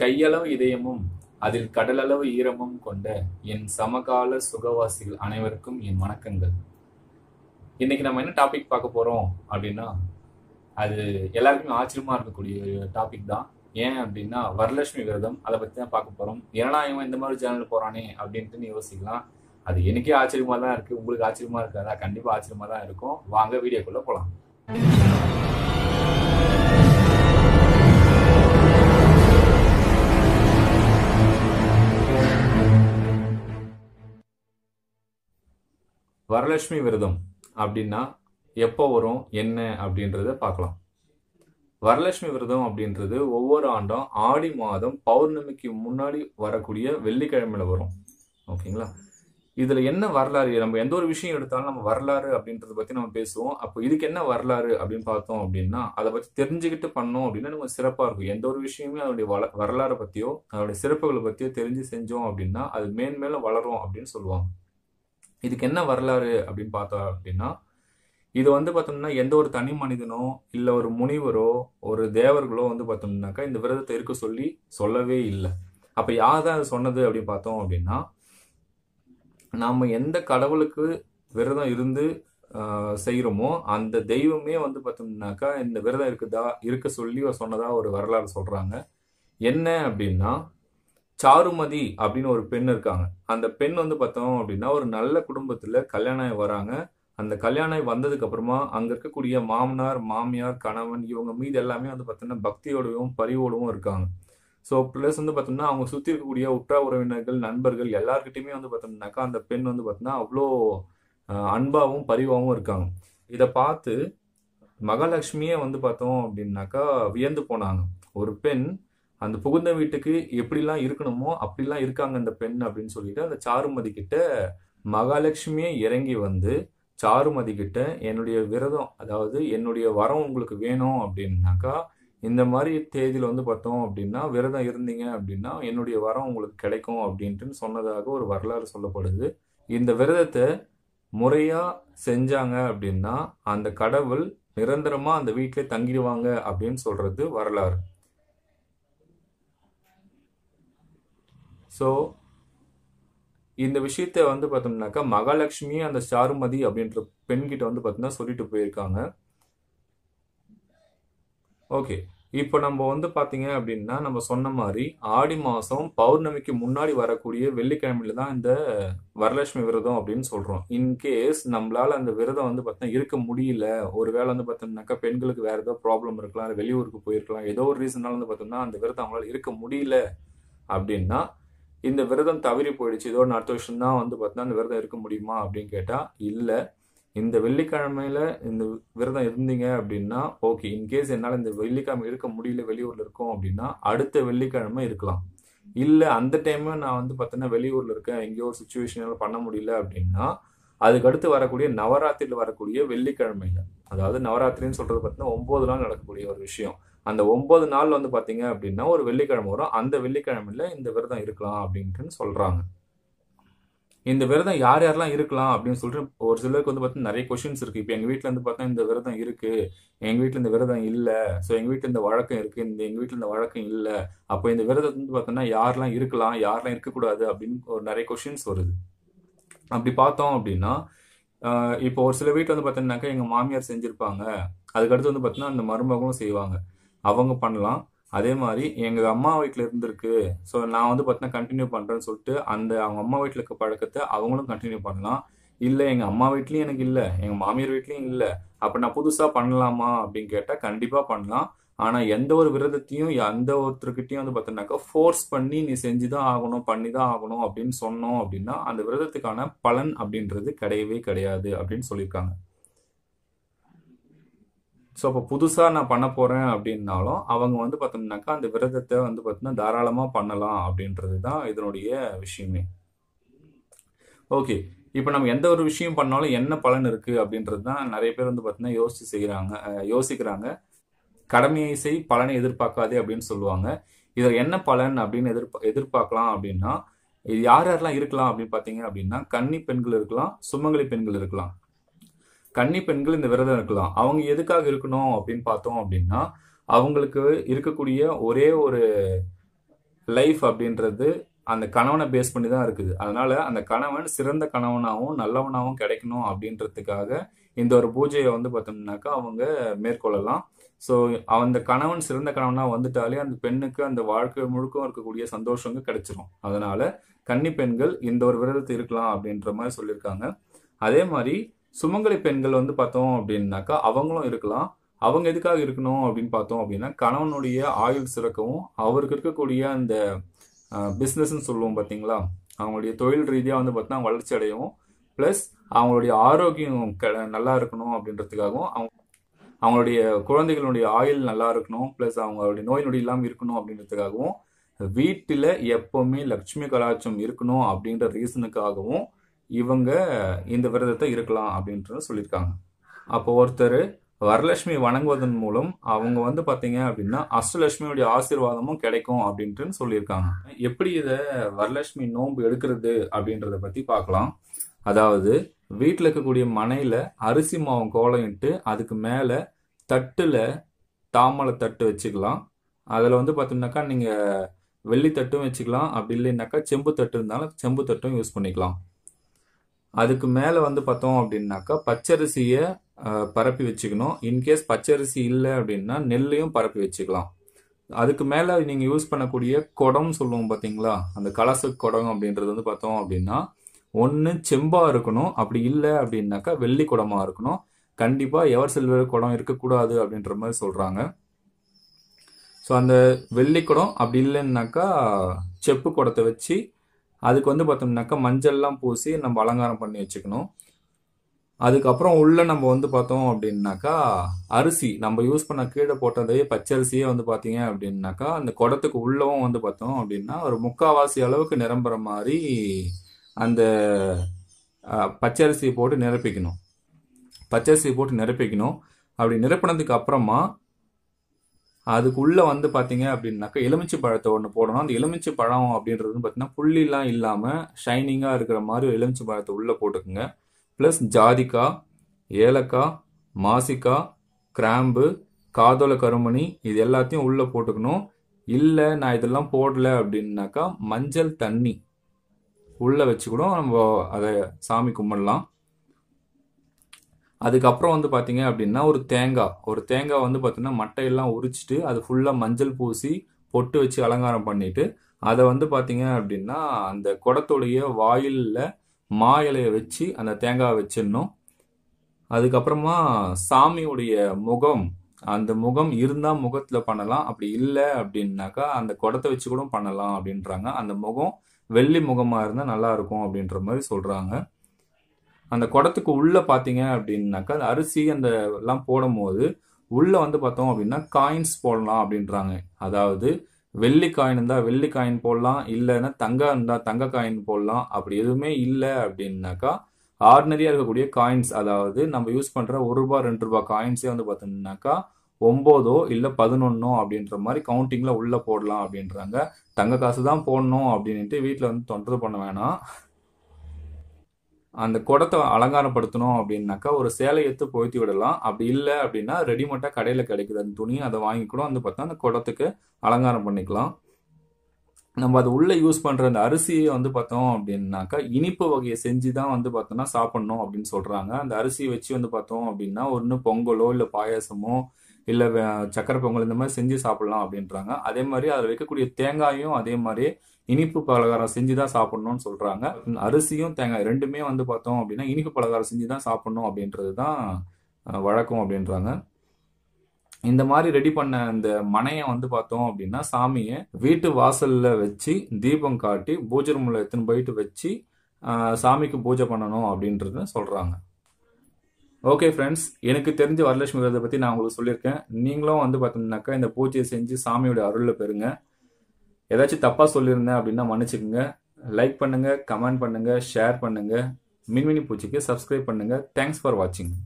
கையளவு இதயமும் அதில் கடலளவு ஈரமும் கொண்ட என் சமகால சுகவாசிகள் அனைவருக்கும் என் வணக்கங்கள் இன்னைக்கு நம்ம என்ன டாபிக் பார்க்க போறோம் அப்படின்னா அது எல்லாருக்குமே ஆச்சரியமா இருக்கக்கூடிய டாபிக் தான் ஏன் அப்படின்னா வரலட்சுமி விரதம் அதை பற்றி தான் பார்க்க போகிறோம் ஏன்னா இவன் இந்த மாதிரி சேனல் போகிறானே அப்படின்ட்டு யோசிக்கலாம் அது எனக்கே ஆச்சரியமாக தான் இருக்குது உங்களுக்கு ஆச்சரியமா இருக்காதா கண்டிப்பாக ஆச்சரியமா தான் இருக்கும் வாங்க வீடியோக்குள்ளே போகலாம் வரலட்சுமி விரதம் அப்படின்னா எப்போ வரும் என்ன அப்படின்றத பார்க்கலாம் வரலட்சுமி விரதம் அப்படின்றது ஒவ்வொரு ஆண்டும் ஆடி மாதம் பௌர்ணமிக்கு முன்னாடி வரக்கூடிய வெள்ளிக்கிழமையில வரும் ஓகேங்களா இதுல என்ன வரலாறு நம்ம எந்த ஒரு விஷயம் எடுத்தாலும் நம்ம வரலாறு அப்படின்றத பத்தி நம்ம பேசுவோம் அப்போ இதுக்கு என்ன வரலாறு அப்படின்னு பார்த்தோம் அப்படின்னா அதை பத்தி தெரிஞ்சுக்கிட்டு பண்ணோம் அப்படின்னா நம்ம சிறப்பா இருக்கும் எந்த ஒரு விஷயமே அதனுடைய வள வரலாறு பத்தியோ அதனுடைய சிறப்புகளை பத்தியோ தெரிஞ்சு செஞ்சோம் அப்படின்னா அது மேன்மேலும் வளரும் அப்படின்னு சொல்லுவாங்க இதுக்கு என்ன வரலாறு அப்படின்னு பார்த்தோம் அப்படின்னா இது வந்து பார்த்தோம்னா எந்த ஒரு தனி மனிதனோ இல்லை ஒரு முனிவரோ ஒரு தேவர்களோ வந்து பார்த்தோம்னாக்கா இந்த விரதத்தை இருக்க சொல்லி சொல்லவே இல்லை அப்போ யார் தான் அது சொன்னது அப்படின்னு பார்த்தோம் அப்படின்னா நாம் எந்த கடவுளுக்கு விரதம் இருந்து செய்கிறோமோ அந்த தெய்வமே வந்து பார்த்தோம்னாக்கா இந்த விரதம் இருக்குதா இருக்க சொல்லி சொன்னதா ஒரு வரலாறு சொல்கிறாங்க என்ன அப்படின்னா சாருமதி அப்படின்னு ஒரு பெண் இருக்காங்க அந்த பெண் வந்து பார்த்தோம் அப்படின்னா ஒரு நல்ல குடும்பத்தில் கல்யாணம் வராங்க அந்த கல்யாணம் வந்ததுக்கு அப்புறமா இருக்கக்கூடிய மாமனார் மாமியார் கணவன் இவங்க மீது எல்லாமே வந்து பார்த்தோம்னா பக்தியோடவும் பரிவோடவும் இருக்காங்க ஸோ ப்ளஸ் வந்து பார்த்தோம்னா அவங்க சுற்றி இருக்கக்கூடிய உற்றா உறவினர்கள் நண்பர்கள் எல்லாருக்கிட்டையுமே வந்து பார்த்தோம்னாக்கா அந்த பெண் வந்து பார்த்தோம்னா அவ்வளோ அன்பாகவும் பரிவாகவும் இருக்காங்க இதை பார்த்து மகாலட்சுமியே வந்து பார்த்தோம் அப்படின்னாக்கா வியந்து போனாங்க ஒரு பெண் அந்த புகுந்த வீட்டுக்கு எப்படிலாம் இருக்கணுமோ அப்படிலாம் இருக்காங்க அந்த பெண் அப்படின்னு சொல்லிட்டு அந்த சாருமதி கிட்ட மகாலட்சுமியே இறங்கி வந்து சாருமதி கிட்ட என்னுடைய விரதம் அதாவது என்னுடைய வரம் உங்களுக்கு வேணும் அப்படின்னாக்கா இந்த மாதிரி தேதியில் வந்து பார்த்தோம் அப்படின்னா விரதம் இருந்தீங்க அப்படின்னா என்னுடைய வரம் உங்களுக்கு கிடைக்கும் அப்படின்ட்டு சொன்னதாக ஒரு வரலாறு சொல்லப்படுது இந்த விரதத்தை முறையாக செஞ்சாங்க அப்படின்னா அந்த கடவுள் நிரந்தரமாக அந்த வீட்டிலே தங்கிடுவாங்க அப்படின்னு சொல்கிறது வரலாறு ஸோ இந்த விஷயத்த வந்து பார்த்தோம்னாக்கா மகாலட்சுமி அந்த சாருமதி அப்படின்ற பெண்கிட்ட வந்து பார்த்தீங்கன்னா சொல்லிட்டு போயிருக்காங்க ஓகே இப்போ நம்ம வந்து பார்த்தீங்க அப்படின்னா நம்ம சொன்ன மாதிரி ஆடி மாதம் பௌர்ணமிக்கு முன்னாடி வரக்கூடிய வெள்ளிக்கிழமையில தான் இந்த வரலட்சுமி விரதம் அப்படின்னு சொல்கிறோம் இன்கேஸ் நம்மளால் அந்த விரதம் வந்து பார்த்தீங்கன்னா இருக்க முடியல ஒரு வேளை வந்து பார்த்தோம்னாக்கா பெண்களுக்கு வேறு ஏதோ ப்ராப்ளம் இருக்கலாம் வெளியூருக்கு போயிருக்கலாம் ஏதோ ஒரு ரீசனால வந்து பார்த்தோம்னா அந்த விரதம் அவங்களால இருக்க முடியல அப்படின்னா இந்த விரதம் தவறி போயிடுச்சு இதோட அடுத்த வருஷம் தான் வந்து பார்த்தீங்கன்னா இந்த விரதம் இருக்க முடியுமா அப்படின்னு கேட்டால் இல்லை இந்த வெள்ளிக்கிழமையில் இந்த விரதம் இருந்தீங்க அப்படின்னா ஓகே இன்கேஸ் என்னால் இந்த வெள்ளிக்கிழமை இருக்க முடியல வெளியூரில் இருக்கோம் அப்படின்னா அடுத்த வெள்ளிக்கிழமை இருக்கலாம் இல்லை அந்த டைமு நான் வந்து பார்த்தோன்னா வெளியூரில் இருக்கேன் எங்கேயோ ஒரு சுச்சுவேஷனால் பண்ண முடியல அப்படின்னா அதுக்கடுத்து வரக்கூடிய நவராத்திரியில் வரக்கூடிய வெள்ளிக்கிழமையில் அதாவது நவராத்திரின்னு சொல்கிறது பார்த்தீங்கன்னா ஒம்பது நாள் நடக்கக்கூடிய ஒரு விஷயம் அந்த ஒம்பது நாள் வந்து பார்த்தீங்க அப்படின்னா ஒரு வெள்ளிக்கிழமை வரும் அந்த வெள்ளிக்கிழமையில் இந்த விரதம் இருக்கலாம் அப்படின்ட்டு சொல்கிறாங்க இந்த விரதம் யார் யாரெல்லாம் இருக்கலாம் அப்படின்னு சொல்லிட்டு ஒரு சிலருக்கு வந்து பார்த்தா நிறைய கொஷின்ஸ் இருக்குது இப்போ எங்கள் வீட்டில் வந்து பார்த்தா இந்த விரதம் இருக்குது எங்கள் வீட்டில் இந்த விரதம் இல்லை ஸோ எங்கள் வீட்டில் இந்த வழக்கம் இருக்குது இந்த எங்கள் வீட்டில் இந்த வழக்கம் இல்லை அப்போ இந்த விரதம் வந்து பார்த்தோன்னா யாரெல்லாம் இருக்கலாம் யாரெல்லாம் இருக்கக்கூடாது அப்படின்னு ஒரு நிறைய கொஷின்ஸ் வருது அப்படி பார்த்தோம் அப்படின்னா இப்போ ஒரு சில வீட்டில் வந்து பார்த்தீங்கன்னாக்கா எங்கள் மாமியார் செஞ்சுருப்பாங்க அதுக்கடுத்து வந்து பார்த்தீங்கன்னா அந்த மருமகளும் செய்வாங்க அவங்க பண்ணலாம் அதே மாதிரி எங்கள் அம்மா வீட்டில் இருந்திருக்கு ஸோ நான் வந்து பார்த்தீங்கன்னா கண்டினியூ பண்ணுறேன்னு சொல்லிட்டு அந்த அவங்க அம்மா வீட்டில் இருக்க பழக்கத்தை அவங்களும் கண்டினியூ பண்ணலாம் இல்லை எங்கள் அம்மா வீட்லேயும் எனக்கு இல்லை எங்கள் மாமியார் வீட்லேயும் இல்லை அப்போ நான் புதுசாக பண்ணலாமா அப்படின்னு கேட்டால் கண்டிப்பாக பண்ணலாம் ஆனால் எந்த ஒரு விரதத்தையும் எந்த ஒருத்தருக்கிட்டையும் வந்து பார்த்தோன்னாக்கா ஃபோர்ஸ் பண்ணி நீ செஞ்சு தான் ஆகணும் பண்ணி தான் ஆகணும் அப்படின்னு சொன்னோம் அப்படின்னா அந்த விரதத்துக்கான பலன் அப்படின்றது கிடையவே கிடையாது அப்படின்னு சொல்லியிருக்காங்க ஸோ அப்போ புதுசாக நான் பண்ண போகிறேன் அப்படின்னாலும் அவங்க வந்து பார்த்தோம்னாக்கா அந்த விரதத்தை வந்து பார்த்தீங்கன்னா தாராளமாக பண்ணலாம் அப்படின்றது தான் இதனுடைய விஷயமே ஓகே இப்போ நம்ம எந்த ஒரு விஷயம் பண்ணாலும் என்ன பலன் இருக்குது அப்படின்றது தான் நிறைய பேர் வந்து பார்த்தீங்கன்னா யோசிச்சு செய்கிறாங்க யோசிக்கிறாங்க கடமையை செய் பலனை எதிர்பார்க்காதே அப்படின்னு சொல்லுவாங்க இதில் என்ன பலன் அப்படின்னு எதிர்பா எதிர்பார்க்கலாம் அப்படின்னா இது யார் யாரெல்லாம் இருக்கலாம் அப்படின்னு பார்த்தீங்க அப்படின்னா கன்னி பெண்கள் இருக்கலாம் சுமங்கலி பெண்கள் இருக்கலாம் கன்னி பெண்கள் இந்த விரதம் இருக்கலாம் அவங்க எதுக்காக இருக்கணும் அப்படின்னு பார்த்தோம் அப்படின்னா அவங்களுக்கு இருக்கக்கூடிய ஒரே ஒரு லைஃப் அப்படின்றது அந்த கணவனை பேஸ் பண்ணி தான் இருக்குது அதனால அந்த கணவன் சிறந்த கணவனாகவும் நல்லவனாகவும் கிடைக்கணும் அப்படின்றதுக்காக இந்த ஒரு பூஜையை வந்து பார்த்தோம்னாக்கா அவங்க மேற்கொள்ளலாம் ஸோ அந்த கணவன் சிறந்த கணவனாக வந்துட்டாலே அந்த பெண்ணுக்கு அந்த வாழ்க்கை முழுக்கவும் இருக்கக்கூடிய சந்தோஷங்க கிடைச்சிரும் அதனால கன்னி பெண்கள் இந்த ஒரு விரதத்தை இருக்கலாம் அப்படின்ற மாதிரி சொல்லியிருக்காங்க அதே மாதிரி சுமங்கலி பெண்கள் வந்து பார்த்தோம் அப்படின்னாக்கா அவங்களும் இருக்கலாம் அவங்க எதுக்காக இருக்கணும் அப்படின்னு பார்த்தோம் அப்படின்னா கணவனுடைய ஆயுள் சிறக்கவும் அவருக்கு இருக்கக்கூடிய அந்த பிஸ்னஸ்ன்னு சொல்லுவோம் பார்த்தீங்களா அவங்களுடைய தொழில் ரீதியாக வந்து பார்த்தீங்கன்னா வளர்ச்சி அடையவும் ப்ளஸ் அவங்களுடைய ஆரோக்கியம் க நல்லா இருக்கணும் அப்படின்றதுக்காகவும் அவங்க அவங்களுடைய குழந்தைகளுடைய ஆயுள் நல்லா இருக்கணும் ப்ளஸ் அவங்களுடைய நோய் நொடி இல்லாமல் இருக்கணும் அப்படின்றதுக்காகவும் வீட்டில் எப்போவுமே லக்ஷ்மி கலாச்சம் இருக்கணும் அப்படின்ற ரீசனுக்காகவும் இவங்க இந்த விரதத்தை இருக்கலாம் அப்படின்றது சொல்லியிருக்காங்க அப்போ ஒருத்தர் வரலட்சுமி வணங்குவதன் மூலம் அவங்க வந்து பார்த்தீங்க அப்படின்னா அஷ்டலட்சுமியுடைய ஆசீர்வாதமும் கிடைக்கும் அப்படின்ட்டு சொல்லியிருக்காங்க எப்படி இதை வரலட்சுமி நோன்பு எடுக்கிறது அப்படின்றத பற்றி பார்க்கலாம் அதாவது வீட்டில் இருக்கக்கூடிய மனையில் அரிசி மாவும் கோலம் இட்டு அதுக்கு மேலே தட்டில் தாமலை தட்டு வச்சுக்கலாம் அதில் வந்து பார்த்தீங்கன்னாக்கா நீங்கள் வெள்ளி தட்டும் வச்சுக்கலாம் அப்படி இல்லைனாக்கா செம்பு தட்டு இருந்தாலும் செம்பு தட்டும் யூஸ் பண்ணிக்கலாம் அதுக்கு மேலே வந்து பார்த்தோம் அப்படின்னாக்கா பச்சரிசியை பரப்பி வச்சுக்கணும் இன்கேஸ் பச்சரிசி இல்லை அப்படின்னா நெல்லையும் பரப்பி வச்சுக்கலாம் அதுக்கு மேலே நீங்கள் யூஸ் பண்ணக்கூடிய குடம் சொல்லுவோம் பார்த்தீங்களா அந்த கலசு குடம் அப்படின்றது வந்து பார்த்தோம் அப்படின்னா ஒன்று செம்பாக இருக்கணும் அப்படி இல்லை அப்படின்னாக்கா வெள்ளி குடமாக இருக்கணும் கண்டிப்பாக எவர் சில்வர் குடம் இருக்கக்கூடாது அப்படின்ற மாதிரி சொல்கிறாங்க ஸோ அந்த வெள்ளி குடம் அப்படி இல்லைன்னாக்கா செப்பு குடத்தை வச்சு அதுக்கு வந்து பார்த்தோம்னாக்கா மஞ்சள்லாம் பூசி நம்ம அலங்காரம் பண்ணி வச்சுக்கணும் அதுக்கப்புறம் உள்ள நம்ம வந்து பார்த்தோம் அப்படின்னாக்கா அரிசி நம்ம யூஸ் பண்ண கீழே போட்டதே பச்சரிசியே வந்து பார்த்தீங்க அப்படின்னாக்கா அந்த குடத்துக்கு உள்ளவும் வந்து பார்த்தோம் அப்படின்னா ஒரு முக்காவாசி அளவுக்கு நிரம்புற மாதிரி அந்த பச்சரிசியை போட்டு நிரப்பிக்கணும் பச்சரிசியை போட்டு நிரப்பிக்கணும் அப்படி நிரப்பினதுக்கு அப்புறமா அதுக்குள்ளே வந்து பார்த்தீங்க அப்படின்னாக்கா எலுமிச்சை பழத்தை ஒன்று போடணும் அந்த எலுமிச்சை பழம் அப்படின்றது பார்த்தீங்கன்னா புள்ளிலாம் இல்லாமல் ஷைனிங்காக இருக்கிற மாதிரி எலுமிச்சு எலுமிச்சை பழத்தை உள்ளே போட்டுக்குங்க ப்ளஸ் ஜாதிக்காய் ஏலக்காய் மாசிக்காய் கிராம்பு காதோல கருமணி இது எல்லாத்தையும் உள்ளே போட்டுக்கணும் இல்லை நான் இதெல்லாம் போடல அப்படின்னாக்கா மஞ்சள் தண்ணி உள்ளே வச்சுக்கூட நம்ம அதை சாமி கும்பிடலாம் அதுக்கப்புறம் வந்து பார்த்தீங்க அப்படின்னா ஒரு தேங்காய் ஒரு தேங்காய் வந்து பார்த்தீங்கன்னா மட்டையெல்லாம் உரிச்சிட்டு அது ஃபுல்லாக மஞ்சள் பூசி பொட்டு வச்சு அலங்காரம் பண்ணிட்டு அதை வந்து பார்த்தீங்க அப்படின்னா அந்த குடத்துடைய வாயிலில் மா இலையை வச்சு அந்த தேங்காய் வச்சிடணும் அதுக்கப்புறமா சாமியுடைய முகம் அந்த முகம் இருந்தால் முகத்தில் பண்ணலாம் அப்படி இல்லை அப்படின்னாக்கா அந்த குடத்தை வச்சு கூட பண்ணலாம் அப்படின்றாங்க அந்த முகம் வெள்ளி முகமாக இருந்தால் நல்லா இருக்கும் அப்படின்ற மாதிரி சொல்கிறாங்க அந்த குடத்துக்கு உள்ளே பார்த்தீங்க அப்படின்னாக்கா அரிசி அந்த எல்லாம் போடும்போது உள்ளே வந்து பார்த்தோம் அப்படின்னா காயின்ஸ் போடலாம் அப்படின்றாங்க அதாவது வெள்ளி காயின் இருந்தால் வெள்ளி காயின் போடலாம் இல்லைன்னா தங்கம் இருந்தால் தங்க காயின் போடலாம் அப்படி எதுவுமே இல்லை அப்படின்னாக்கா ஆர்டினரியாக இருக்கக்கூடிய காயின்ஸ் அதாவது நம்ம யூஸ் பண்ணுற ஒரு ரூபா ரெண்டு ரூபா காயின்ஸே வந்து பார்த்தோம்னாக்கா ஒம்போதோ இல்லை பதினொன்னோ அப்படின்ற மாதிரி கவுண்டிங்கில் உள்ளே போடலாம் அப்படின்றாங்க தங்க காசு தான் போடணும் அப்படின்ட்டு வீட்டில் வந்து தொண்டது பண்ண வேணாம் அந்த குடத்தை அலங்காரப்படுத்தணும் அப்படின்னாக்கா ஒரு சேலை எடுத்து பொழுத்தி விடலாம் அப்படி இல்லை அப்படின்னா ரெடிமேட்டாக கடையில் கிடைக்குது அந்த துணி அதை கூட வந்து பார்த்தா அந்த குடத்துக்கு அலங்காரம் பண்ணிக்கலாம் நம்ம அது உள்ளே யூஸ் பண்ணுற அந்த அரிசியை வந்து பார்த்தோம் அப்படின்னாக்கா இனிப்பு வகையை செஞ்சு தான் வந்து பார்த்தோம்னா சாப்பிட்ணும் அப்படின்னு சொல்கிறாங்க அந்த அரிசியை வச்சு வந்து பார்த்தோம் அப்படின்னா ஒன்று பொங்கலோ இல்லை பாயாசமோ இல்லை சக்கரை பொங்கல் இந்த மாதிரி செஞ்சு சாப்பிடலாம் அப்படின்றாங்க அதே மாதிரி அதில் வைக்கக்கூடிய தேங்காயும் அதே மாதிரி இனிப்பு பலகாரம் செஞ்சு தான் சாப்பிடணும்னு சொல்கிறாங்க அரிசியும் தேங்காய் ரெண்டுமே வந்து பார்த்தோம் அப்படின்னா இனிப்பு பலகாரம் செஞ்சு தான் சாப்பிடணும் அப்படின்றது தான் வழக்கம் அப்படின்றாங்க இந்த மாதிரி ரெடி பண்ண அந்த மனையை வந்து பார்த்தோம் அப்படின்னா சாமியை வீட்டு வாசலில் வச்சு தீபம் காட்டி பூஜை ரூமில் எத்தனை போயிட்டு வச்சு சாமிக்கு பூஜை பண்ணணும் அப்படின்றத சொல்கிறாங்க ஓகே ஃப்ரெண்ட்ஸ் எனக்கு தெரிஞ்ச வரலட்சுமி விரதத்தை பற்றி நான் உங்களுக்கு சொல்லியிருக்கேன் நீங்களும் வந்து பார்த்தோம்னாக்கா இந்த பூஜையை செஞ்சு சாமியோட அருளில் பெறுங்க ஏதாச்சும் தப்பாக சொல்லியிருந்தேன் அப்படின்னா மன்னிச்சுக்கோங்க லைக் பண்ணுங்கள் கமெண்ட் பண்ணுங்கள் ஷேர் பண்ணுங்கள் மின்மினி பூச்சிக்கு சப்ஸ்கிரைப் பண்ணுங்கள் தேங்க்ஸ் ஃபார் வாட்சிங்